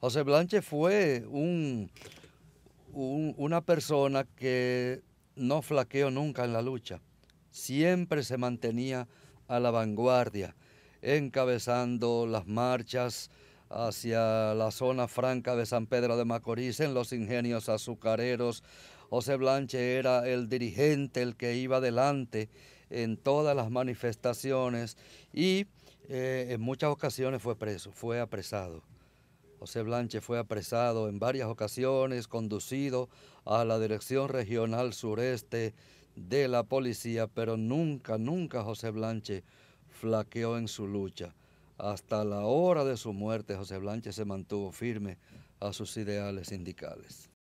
José Blanche fue un, una persona que no flaqueó nunca en la lucha. Siempre se mantenía a la vanguardia, encabezando las marchas hacia la zona franca de San Pedro de Macorís, en los ingenios azucareros. José Blanche era el dirigente, el que iba adelante en todas las manifestaciones y eh, en muchas ocasiones fue preso, fue apresado. José Blanche fue apresado en varias ocasiones, conducido a la Dirección Regional Sureste de la Policía, pero nunca, nunca José Blanche flaqueó en su lucha. Hasta la hora de su muerte, José Blanche se mantuvo firme a sus ideales sindicales.